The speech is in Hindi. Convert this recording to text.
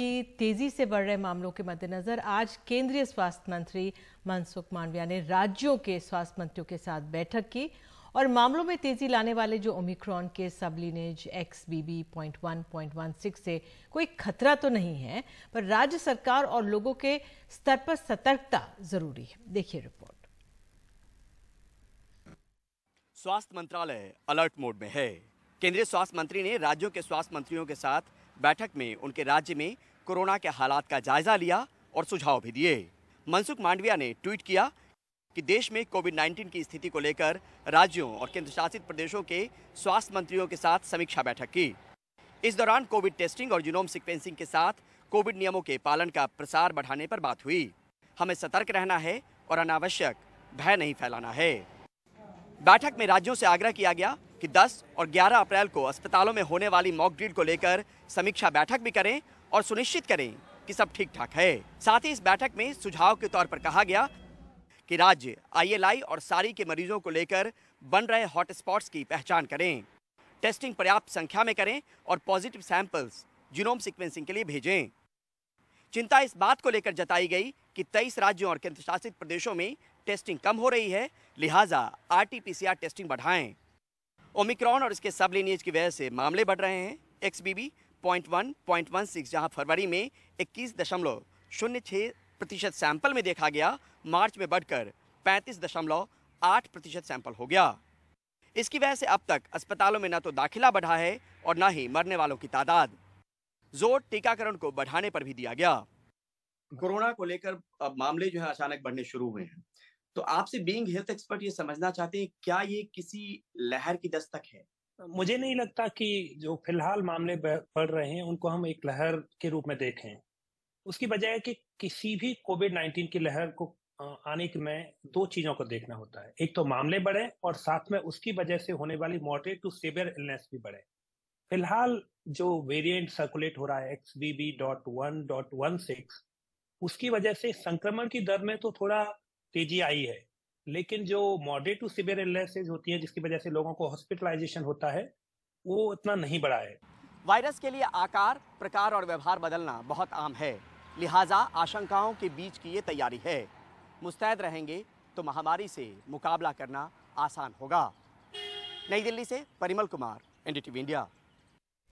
की तेजी से बढ़ रहे मामलों के मद्देनजर आज केंद्रीय स्वास्थ्य मंत्री मनसुख मांडविया ने राज्यों के स्वास्थ्य मंत्रियों के साथ बैठक की और मामलों में तेजी लाने वाले जो ओमिक्रॉन के सब X B B point one point one six से कोई खतरा तो नहीं है पर राज्य सरकार और लोगों के स्तर पर सतर्कता जरूरी है देखिए रिपोर्ट स्वास्थ्य मंत्रालय अलर्ट मोड में है केंद्रीय स्वास्थ्य मंत्री ने राज्यों के स्वास्थ्य मंत्रियों के साथ बैठक में उनके राज्य में कोरोना के हालात का जायजा लिया और सुझाव भी दिए मनसुख मांडविया ने ट्वीट किया कि देश में कोविड 19 की स्थिति को लेकर राज्यों और केंद्रशासित प्रदेशों के स्वास्थ्य मंत्रियों के साथ समीक्षा बैठक की इस दौरान कोविड टेस्टिंग और जीनोम सिक्वेंसिंग के साथ कोविड नियमों के पालन का प्रसार बढ़ाने पर बात हुई हमें सतर्क रहना है और अनावश्यक भय नहीं फैलाना है बैठक में राज्यों से आग्रह किया गया कि 10 और 11 अप्रैल को अस्पतालों में होने वाली मॉक ड्रिल को लेकर समीक्षा बैठक भी करें और सुनिश्चित करें कि सब ठीक ठाक है साथ ही इस बैठक में सुझाव के तौर पर कहा गया कि राज्य आईएलआई और सारी के मरीजों को लेकर बन रहे हॉटस्पॉट्स की पहचान करें टेस्टिंग पर्याप्त संख्या में करें और पॉजिटिव सैंपल्स जीनोम सिक्वेंसिंग के लिए भेजें चिंता इस बात को लेकर जताई गई कि 23 राज्यों और केंद्रशासित प्रदेशों में टेस्टिंग कम हो रही है लिहाजा आरटीपीसीआर टेस्टिंग बढ़ाएं ओमिक्रॉन और इसके सब लिनियज की वजह से मामले बढ़ रहे हैं X B B point one point one six जहाँ फरवरी में इक्कीस दशमलव शून्य छः प्रतिशत सैंपल में देखा गया मार्च में बढ़कर पैंतीस दशमलव आठ प्रतिशत सैंपल हो गया इसकी वजह से अब तक अस्पतालों में न तो दाखिला बढ़ा है और न ही मरने वालों की तादाद जोर टीकाकरण को बढ़ाने पर भी दिया गया कोरोना को लेकर अब मामले जो है अचानक बढ़ने शुरू हुए हैं तो आपसे बीइंग हेल्थ एक्सपर्ट ये समझना चाहते हैं क्या ये किसी लहर की दस्तक है मुझे नहीं लगता कि जो फिलहाल मामले बढ़ रहे हैं उनको हम एक लहर के रूप में देखें उसकी बजाय कि किसी भी कोविड नाइन्टीन की लहर को आने में दो चीजों को देखना होता है एक तो मामले बढ़े और साथ में उसकी वजह से होने वाली मॉडरेट टू सेवियर इलनेस भी बढ़े फिलहाल जो वेरिएंट सर्कुलेट हो रहा है X B B dot one dot one six उसकी वजह से संक्रमण की दर में तो थोड़ा तेजी आई है लेकिन जो मॉडरेट टू सिवियर इलनेसेज होती है जिसकी वजह से लोगों को हॉस्पिटलाइजेशन होता है वो इतना नहीं बढ़ा है वायरस के लिए आकार प्रकार और व्यवहार बदलना बहुत आम है लिहाजा आशंकाओं के बीच की ये तैयारी है मुस्तैद रहेंगे तो महामारी से मुकाबला करना आसान होगा नई दिल्ली से परिमल कुमार एनडीटीवी इंडिया